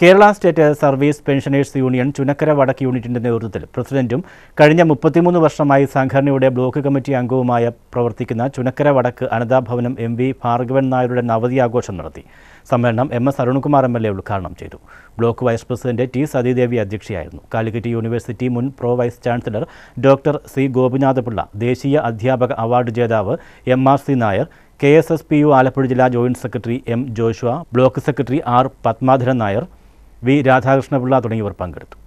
Kerala state service pensioners union Chunakkara വടക്ക് യൂണിറ്റിന്റെ നേതൃത്വത്തിൽ പ്രസിഡന്റും കഴിഞ്ഞ മുപ്പത്തിമൂന്ന് വർഷമായി സംഘടനയുടെ ബ്ലോക്ക് കമ്മിറ്റി അംഗവുമായ പ്രവർത്തിക്കുന്ന ചുനക്കര വടക്ക് അനതാഭവനം എം വി ഭാർഗവൻ നായരുടെ നവതി ആഘോഷം നടത്തി സമ്മേളനം M S Arunkumar M L A ഉദ്ഘാടനം ചെയ്തു block vice president T Sathidevi അധ്യക്ഷയായിരുന്നു കാലിക്കറ്റ് യൂണിവേഴ്സിറ്റി മുൻ pro vice chancellor doctor C Gopinathapillai ദേശീയ അധ്യാപക അവാർഡ് ജേതാവ് M R C Nair K S S P U Alappuzha ജില്ലാ joint secretary M Joshua block secretary R Padmadharan Nair V Radhakrishnapillai തുടങ്ങിയവർ പങ്കെടുത്തു